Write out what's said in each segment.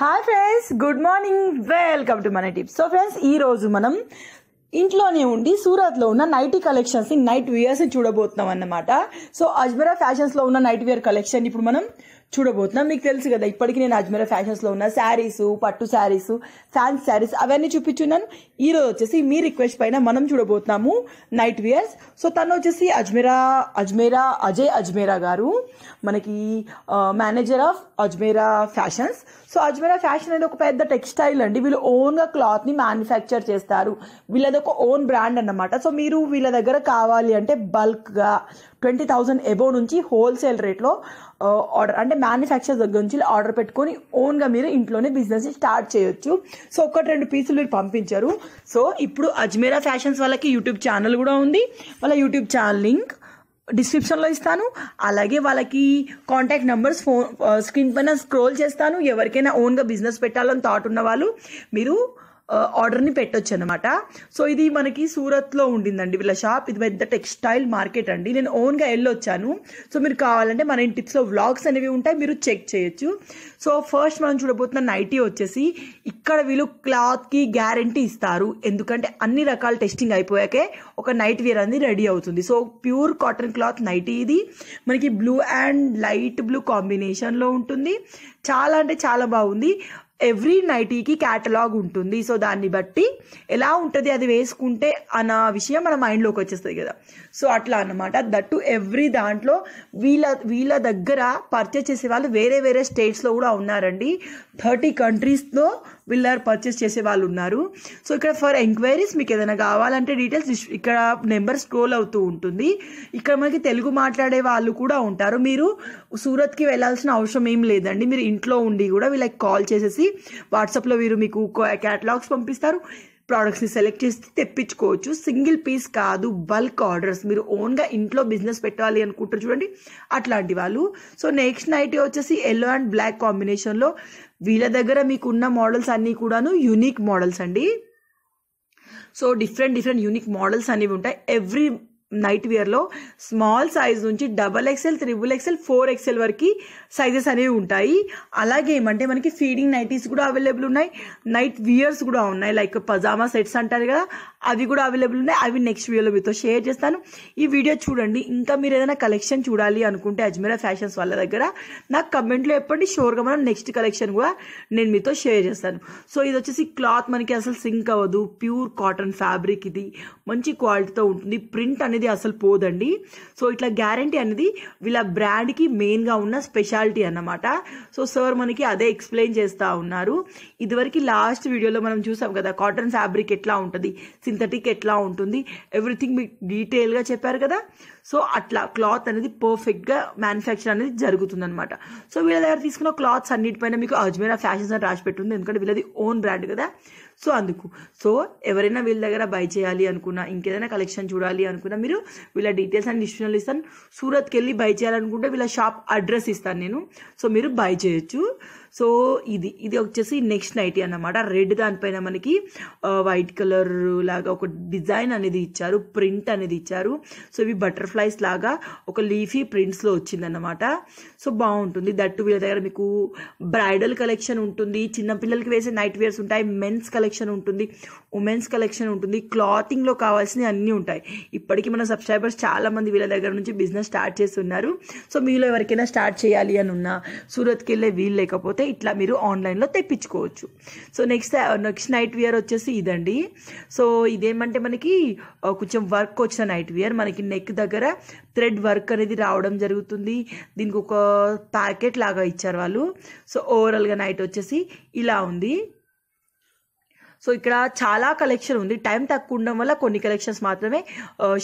hi friends good morning welcome to మన tips so friends ఈరోజు మనం ఇంట్లోనే ఉండి సూరత్లో ఉన్న నైటీ కలెక్షన్స్ని నైట్ వేర్స్ని చూడబోతున్నాం అన్నమాట సో అజ్మరా ఫ్యాషన్స్లో ఉన్న నైట్ వేర్ కలెక్షన్ ఇప్పుడు మనం చూడబోతున్నాం మీకు తెలుసు కదా ఇప్పటికీ నేను ఫ్యాషన్స్ ఫ్యాషన్స్లో ఉన్న శారీస్ పట్టు శారీస్ ఫ్యాన్స్ శారీస్ అవన్నీ చూపించున్నాను రోజు వచ్చేసి మీ రిక్వెస్ట్ పైన మనం చూడబోతున్నాము నైట్ వేర్స్ సో తను వచ్చేసి అజ్మీరా అజ్మీరా అజయ్ అజ్మీరా గారు మనకి manager of Ajmeera fashions so Ajmeera fashion అనేది ఒక పెద్ద టెక్స్టైల్ అండి వీళ్ళు ఓన్గా క్లాత్ని మ్యానుఫ్యాక్చర్ చేస్తారు వీళ్ళది ఒక ఓన్ బ్రాండ్ అన్నమాట సో మీరు వీళ్ళ దగ్గర కావాలి అంటే బల్క్గా ట్వంటీ థౌజండ్ ఎబో నుంచి హోల్సేల్ రేట్లో ఆర్డర్ అంటే మ్యానుఫ్యాక్చర్ దగ్గర నుంచి ఆర్డర్ పెట్టుకొని ఓన్గా మీరు ఇంట్లోనే బిజినెస్ స్టార్ట్ చేయొచ్చు సో ఒకటి రెండు పీసులు మీరు పంపించారు సో ఇప్పుడు అజ్మేరా ఫ్యాషన్స్ వాళ్ళకి యూట్యూబ్ ఛానల్ కూడా ఉంది వాళ్ళ యూట్యూబ్ ఛానల్ లింక్ డిస్క్రిప్షన్లో ఇస్తాను అలాగే వాళ్ళకి కాంటాక్ట్ నెంబర్స్ ఫోన్ స్క్రీన్ పైన స్క్రోల్ చేస్తాను ఎవరికైనా ఓన్గా బిజినెస్ పెట్టాలని థాట్ ఉన్న వాళ్ళు మీరు ఆర్డర్ని పెట్టొచ్చు అనమాట సో ఇది మనకి సూరత్లో ఉండిందండి వీళ్ళ షాప్ ఇది పెద్ద టెక్స్టైల్ మార్కెట్ అండి నేను ఓన్గా వెళ్ళొచ్చాను సో మీరు కావాలంటే మన ఇంటి టిప్స్లో వ్లాగ్స్ అనేవి ఉంటాయి మీరు చెక్ చేయొచ్చు సో ఫస్ట్ మనం చూడబోతున్న నైటీ వచ్చేసి ఇక్కడ వీళ్ళు క్లాత్కి గ్యారంటీ ఇస్తారు ఎందుకంటే అన్ని రకాల టెస్టింగ్ అయిపోయాకే ఒక నైట్ వేర్ అనేది రెడీ అవుతుంది so pure cotton cloth nighty ఇది మనకి బ్లూ అండ్ లైట్ బ్లూ కాంబినేషన్లో ఉంటుంది చాలా అంటే చాలా బాగుంది ఎవ్రీ నైటీకి క్యాటలాగ్ ఉంటుంది సో దాన్ని బట్టి ఎలా ఉంటుంది అది వేసుకుంటే అన్న విషయం మన మైండ్లోకి వచ్చేస్తుంది కదా సో అట్లా అనమాట దట్టు ఎవ్రీ దాంట్లో వీళ్ళ వీళ్ళ దగ్గర పర్చేస్ చేసే వాళ్ళు వేరే వేరే స్టేట్స్లో కూడా ఉన్నారండి థర్టీ కంట్రీస్లో విల్లర్ పర్చేస్ చేసే వాళ్ళు ఉన్నారు సో ఇక్కడ ఫర్ ఎంక్వైరీస్ మీకు ఏదైనా కావాలంటే డీటెయిల్స్ ఇక్కడ నెంబర్ స్క్రోల్ అవుతూ ఉంటుంది ఇక్కడ మనకి తెలుగు మాట్లాడే వాళ్ళు కూడా ఉంటారు మీరు సూరత్కి వెళ్ళాల్సిన అవసరం ఏం లేదండి మీరు ఇంట్లో ఉండి కూడా వీళ్ళకి కాల్ చేసేసి వాట్సాప్లో వీరు మీకు క్యాటలాగ్స్ పంపిస్తారు ప్రోడక్ట్స్ని సెలెక్ట్ చేసి తెప్పించుకోవచ్చు సింగిల్ పీస్ కాదు బల్క్ ఆర్డర్స్ మీరు ఓన్గా ఇంట్లో బిజినెస్ పెట్టాలి అనుకుంటారు చూడండి అట్లాంటి వాళ్ళు సో నెక్స్ట్ నైట్ వచ్చేసి ఎల్లో అండ్ బ్లాక్ కాంబినేషన్లో వీళ్ళ దగ్గర మీకున్న మోడల్స్ అన్నీ కూడాను యూనిక్ మోడల్స్ అండి so different different unique models అనేవి ఉంటాయి ఎవ్రీ నైట్ వేర్లో స్మాల్ సైజ్ నుంచి double XL triple XL four XL వరకు సైజెస్ అనేవి ఉంటాయి అలాగే ఏమంటే మనకి ఫీడింగ్ నైటీస్ కూడా అవైలబుల్ ఉన్నాయి నైట్ వియర్స్ కూడా ఉన్నాయి లైక్ పజామా సెట్స్ అంటారు కదా అవి కూడా అవైలబుల్ ఉన్నాయి అవి నెక్స్ట్ వీడియోలో మీతో షేర్ చేస్తాను ఈ వీడియో చూడండి ఇంకా మీరు ఏదైనా కలెక్షన్ చూడాలి అనుకుంటే అజ్మీరా ఫ్యాషన్స్ వాళ్ళ దగ్గర నాకు కమెంట్లో చెప్పండి షోర్గా మనం నెక్స్ట్ కలెక్షన్ కూడా నేను మీతో షేర్ చేస్తాను సో ఇది వచ్చేసి క్లాత్ మనకి అసలు సింక్ అవ్వదు ప్యూర్ కాటన్ ఫ్యాబ్రిక్ ఇది మంచి క్వాలిటీతో ఉంటుంది ప్రింట్ అనేది అనేది అసలు పోదండి సో ఇట్లా గ్యారంటీ అనేది వీళ్ళ బ్రాండ్కి మెయిన్గా ఉన్న స్పెషాలిటీ అన్నమాట సో సార్ మనకి అదే ఎక్స్ప్లెయిన్ చేస్తూ ఉన్నారు ఇదివరకు లాస్ట్ వీడియోలో మనం చూసాం కదా కాటన్ ఫ్యాబ్రిక్ ఎట్లా ఉంటుంది సింథటిక్ ఎట్లా ఉంటుంది ఎవ్రీథింగ్ మీకు డీటెయిల్గా చెప్పారు కదా సో అట్లా క్లాత్ అనేది పర్ఫెక్ట్గా మ్యానుఫ్యాక్చర్ అనేది జరుగుతుంది అనమాట సో వీళ్ళ దగ్గర తీసుకున్న క్లాత్స్ అన్నిటిపైన మీకు అజ్మీరా ఫ్యాషన్స్ అని రాసి పెట్టుంది ఎందుకంటే వీళ్ళది ఓన్ బ్రాండ్ కదా సో అందుకు సో ఎవరైనా వీళ్ళ దగ్గర బై చేయాలి అనుకున్నా ఇంకేదైనా కలెక్షన్ చూడాలి అనుకున్నా మీరు వీళ్ళ డీటెయిల్స్ అండ్ డిస్క్రిప్షన్లు ఇస్తాను సూరత్కి వెళ్ళి బై చేయాలనుకుంటే వీళ్ళ షాప్ అడ్రస్ ఇస్తాను నేను సో మీరు బై చేయొచ్చు సో ఇది ఇది వచ్చేసి నెక్స్ట్ నైటీ అన్నమాట రెడ్ దానిపైన మనకి వైట్ కలర్ లాగా ఒక డిజైన్ అనేది ఇచ్చారు ప్రింట్ అనేది ఇచ్చారు సో ఇవి బటర్ఫ్లైస్ లాగా ఒక లీఫీ ప్రింట్స్లో వచ్చిందన్నమాట సో బాగుంటుంది దట్టు వీళ్ళ దగ్గర మీకు బ్రైడల్ కలెక్షన్ ఉంటుంది చిన్నపిల్లలకి వేసే నైట్ వేర్స్ ఉంటాయి మెన్స్ కలెక్షన్ ఉంటుంది ఉమెన్స్ కలెక్షన్ ఉంటుంది క్లాతింగ్లో కావాల్సినవి అన్నీ ఉంటాయి ఇప్పటికీ మన సబ్స్క్రైబర్స్ చాలామంది వీళ్ళ దగ్గర నుంచి బిజినెస్ స్టార్ట్ చేస్తున్నారు సో మీలో ఎవరికైనా స్టార్ట్ చేయాలి అని ఉన్నా సూరత్కి వెళ్ళే వీలు లేకపోతే లేకపోతే ఇట్లా మీరు ఆన్లైన్లో తెప్పించుకోవచ్చు so next next night wear వచ్చేసి ఇదండి సో ఇదేమంటే మనకి uh, కొంచెం వర్క్ వచ్చిన నైట్ వేర్ మనకి నెక్ దగ్గర థ్రెడ్ వర్క్ అనేది రావడం జరుగుతుంది దీనికి ఒక ప్యాకెట్ లాగా ఇచ్చారు వాళ్ళు సో ఓవరాల్గా నైట్ వచ్చేసి ఇలా ఉంది సో ఇక్కడ చాలా కలెక్షన్ ఉంది టైం తక్కువ ఉండడం వల్ల కొన్ని కలెక్షన్స్ మాత్రమే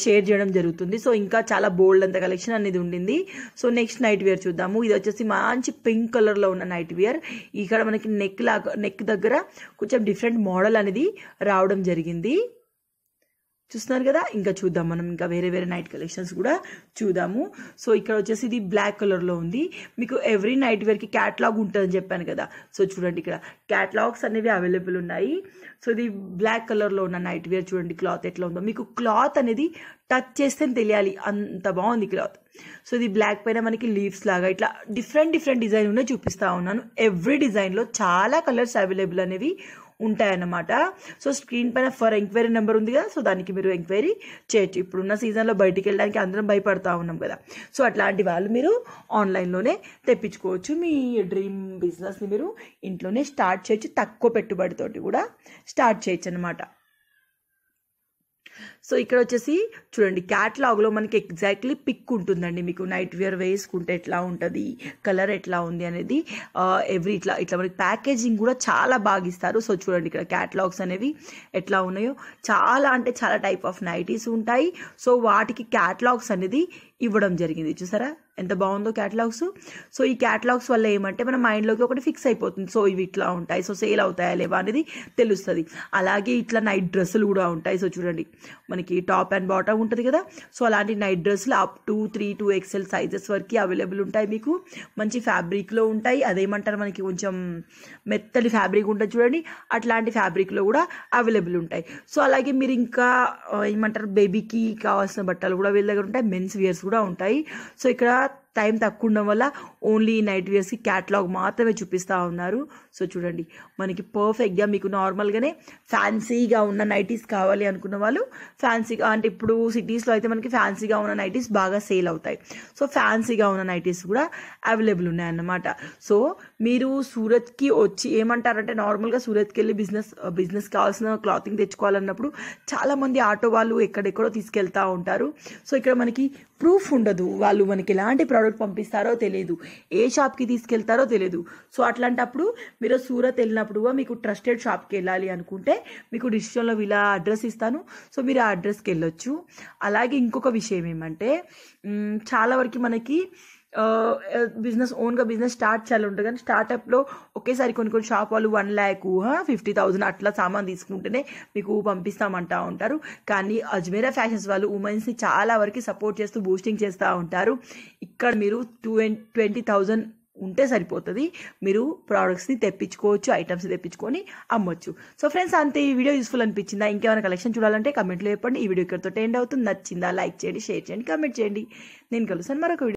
షేర్ చేయడం జరుగుతుంది సో ఇంకా చాలా బోల్డ్ అంత కలెక్షన్ అనేది ఉండింది సో నెక్స్ట్ నైట్ వేర్ చూద్దాము ఇది వచ్చేసి మంచి పింక్ కలర్లో ఉన్న నైట్ వేర్ ఇక్కడ మనకి నెక్ లాగా నెక్ దగ్గర కొంచెం డిఫరెంట్ మోడల్ అనేది రావడం జరిగింది చూస్తున్నారు కదా ఇంకా చూద్దాం మనం ఇంకా వేరే వేరే నైట్ కలెక్షన్స్ కూడా చూద్దాము సో ఇక్కడ వచ్చేసి ఇది బ్లాక్ కలర్లో ఉంది మీకు ఎవ్రీ నైట్ వేర్కి క్యాట్లాగ్ ఉంటుందని చెప్పాను కదా సో చూడండి ఇక్కడ క్యాట్లాగ్స్ అనేవి అవైలబుల్ ఉన్నాయి సో ఇది బ్లాక్ కలర్లో ఉన్న నైట్ వేర్ చూడండి క్లాత్ ఎట్లా ఉందో మీకు క్లాత్ అనేది టచ్ చేస్తే తెలియాలి అంత బాగుంది క్లాత్ సో ఇది బ్లాక్ పైన మనకి లీవ్స్ లాగా ఇట్లా డిఫరెంట్ డిఫరెంట్ డిజైన్ ఉన్నాయి చూపిస్తూ ఉన్నాను ఎవ్రీ డిజైన్లో చాలా కలర్స్ అవైలబుల్ అనేవి ఉంటాయన్నమాట సో స్క్రీన్ పైన ఫర్ ఎంక్వైరీ నెంబర్ ఉంది కదా సో దానికి మీరు ఎంక్వైరీ చేయొచ్చు ఇప్పుడున్న సీజన్లో బయటికి వెళ్ళడానికి అందరం భయపడతా ఉన్నాం కదా సో అట్లాంటి వాళ్ళు మీరు ఆన్లైన్లోనే తెప్పించుకోవచ్చు మీ డ్రీమ్ బిజినెస్ని మీరు ఇంట్లోనే స్టార్ట్ చేయొచ్చు తక్కువ పెట్టుబడితోటి కూడా స్టార్ట్ చేయొచ్చు అనమాట సో ఇక్కడ వచ్చేసి చూడండి క్యాట్లాగ్లో మనకి ఎగ్జాక్ట్లీ పిక్ ఉంటుందండి మీకు నైట్ వేర్ వేసుకుంటే ఎట్లా ఉంటుంది కలర్ ఎట్లా ఉంది అనేది ఎవ్రీ ఇట్లా ఇట్లా మనకి ప్యాకేజింగ్ కూడా చాలా బాగా ఇస్తారు సో చూడండి ఇక్కడ క్యాట్లాగ్స్ అనేవి ఎట్లా ఉన్నాయో చాలా అంటే చాలా టైప్ ఆఫ్ నైటీస్ ఉంటాయి సో వాటికి క్యాట్లాగ్స్ అనేది ఇవ్వడం జరిగింది చూసారా ఎంత బాగుందో క్యాటలాగ్స్ సో ఈ క్యాటలాగ్స్ వల్ల ఏమంటే మన మైండ్లోకి ఒకటి ఫిక్స్ అయిపోతుంది సో ఇవి ఇట్లా ఉంటాయి సో సేల్ అవుతాయా లేవా అనేది తెలుస్తుంది అలాగే ఇట్లా నైట్ డ్రెస్సులు కూడా ఉంటాయి సో చూడండి మనకి టాప్ అండ్ బాటమ్ ఉంటుంది కదా సో అలాంటి నైట్ డ్రెస్సులు up to three two XL sizes వరకు అవైలబుల్ ఉంటాయి మీకు మంచి ఫ్యాబ్రిక్లో ఉంటాయి అదేమంటారు మనకి కొంచెం మెత్తటి ఫ్యాబ్రిక్ ఉంటుంది చూడండి అట్లాంటి ఫ్యాబ్రిక్లో కూడా అవైలబుల్ ఉంటాయి సో అలాగే మీరు ఇంకా ఏమంటారు బేబీకి కావాల్సిన బట్టలు కూడా వీళ్ళ దగ్గర ఉంటాయి మెన్స్ వియర్స్ కూడా ఉంటాయి సో ఇక్కడ った టైం తక్కువ ఉండడం వల్ల ఓన్లీ నైట్ వేర్స్కి క్యాటలాగ్ మాత్రమే చూపిస్తూ ఉన్నారు సో చూడండి మనకి పర్ఫెక్ట్గా మీకు నార్మల్గానే ఫ్యాన్సీగా ఉన్న నైటీస్ కావాలి అనుకున్న వాళ్ళు ఫ్యాన్సీగా అంటే ఇప్పుడు సిటీస్లో అయితే మనకి ఫ్యాన్సీగా ఉన్న నైటీస్ బాగా సేల్ అవుతాయి సో ఫ్యాన్సీగా ఉన్న నైటీస్ కూడా అవైలబుల్ ఉన్నాయన్నమాట సో మీరు సూరత్కి వచ్చి ఏమంటారంటే నార్మల్గా సూరత్కి వెళ్ళి బిజినెస్ బిజినెస్ కావాల్సిన క్లాతింగ్ తెచ్చుకోవాలన్నప్పుడు చాలామంది ఆటో వాళ్ళు ఎక్కడెక్కడో తీసుకెళ్తూ ఉంటారు సో ఇక్కడ మనకి ప్రూఫ్ ఉండదు వాళ్ళు మనకి ఎలాంటి ప్రోడక్ట్ ఎవరు పంపిస్తారో తెలియదు ఏ షాప్కి తీసుకెళ్తారో తెలియదు సో అట్లాంటప్పుడు మీరు సూరత్ వెళ్ళినప్పుడు మీకు ట్రస్టెడ్ షాప్కి వెళ్ళాలి అనుకుంటే మీకు డిసిషన్లో ఇలా అడ్రస్ ఇస్తాను సో మీరు ఆ అడ్రస్కి వెళ్ళొచ్చు అలాగే ఇంకొక విషయం ఏమంటే చాలా వరకు మనకి బిజినెస్ ఓన్గా బిజినెస్ స్టార్ట్ చేయాలి ఉంటుంది కానీ స్టార్టప్లో ఒకేసారి కొన్ని కొన్ని షాప్ వాళ్ళు వన్ ల్యాక్ ఫిఫ్టీ థౌజండ్ అట్లా సామాన్ తీసుకుంటేనే మీకు పంపిస్తామంటా ఉంటారు కానీ అజ్మేరా ఫ్యాషన్స్ వాళ్ళు ఉమెన్స్ని చాలా వరకు సపోర్ట్ చేస్తూ బూస్టింగ్ చేస్తూ ఉంటారు ఇక్కడ మీరు టూ ట్వంటీ థౌజండ్ ఉంటే సరిపోతుంది మీరు ప్రోడక్ట్స్ని తెప్పించుకోవచ్చు ఐటమ్స్ తెప్పించుకొని అమ్మొచ్చు సో ఫ్రెండ్స్ అంతే ఈ వీడియో యూస్ఫుల్ అనిపించిందా ఇంకేమైనా కలెక్షన్ చూడాలంటే కమెంట్లో చెప్పండి ఈ వీడియో ఇక్కడతో ఎండ్ అవుతుంది నచ్చిందా లైక్ చేయండి షేర్ చేయండి కమెంట్ చేయండి నేను కలుస్తాను మరొక వీడియో